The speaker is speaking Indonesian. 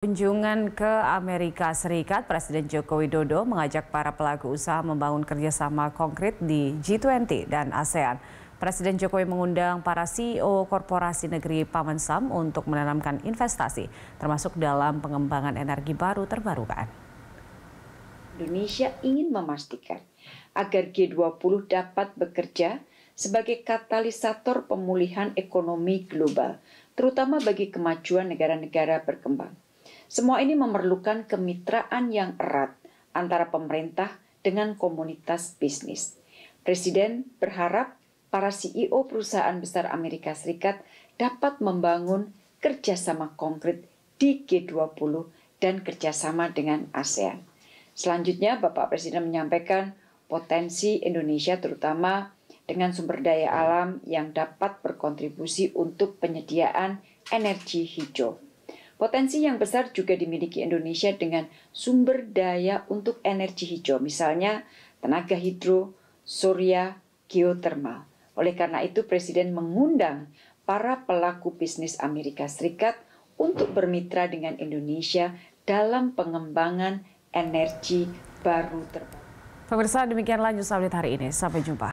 Kunjungan ke Amerika Serikat, Presiden Joko Widodo mengajak para pelaku usaha membangun kerjasama konkret di G20 dan ASEAN. Presiden Jokowi mengundang para CEO korporasi negeri Paman Sam untuk menanamkan investasi, termasuk dalam pengembangan energi baru terbarukan. Indonesia ingin memastikan agar G20 dapat bekerja sebagai katalisator pemulihan ekonomi global, terutama bagi kemajuan negara-negara berkembang. Semua ini memerlukan kemitraan yang erat antara pemerintah dengan komunitas bisnis. Presiden berharap para CEO perusahaan besar Amerika Serikat dapat membangun kerjasama konkret di G20 dan kerjasama dengan ASEAN. Selanjutnya, Bapak Presiden menyampaikan potensi Indonesia terutama dengan sumber daya alam yang dapat berkontribusi untuk penyediaan energi hijau. Potensi yang besar juga dimiliki Indonesia dengan sumber daya untuk energi hijau, misalnya tenaga hidro, surya, geotermal. Oleh karena itu, Presiden mengundang para pelaku bisnis Amerika Serikat untuk bermitra dengan Indonesia dalam pengembangan energi baru terbaru. Pemirsa, demikianlah news update hari ini. Sampai jumpa.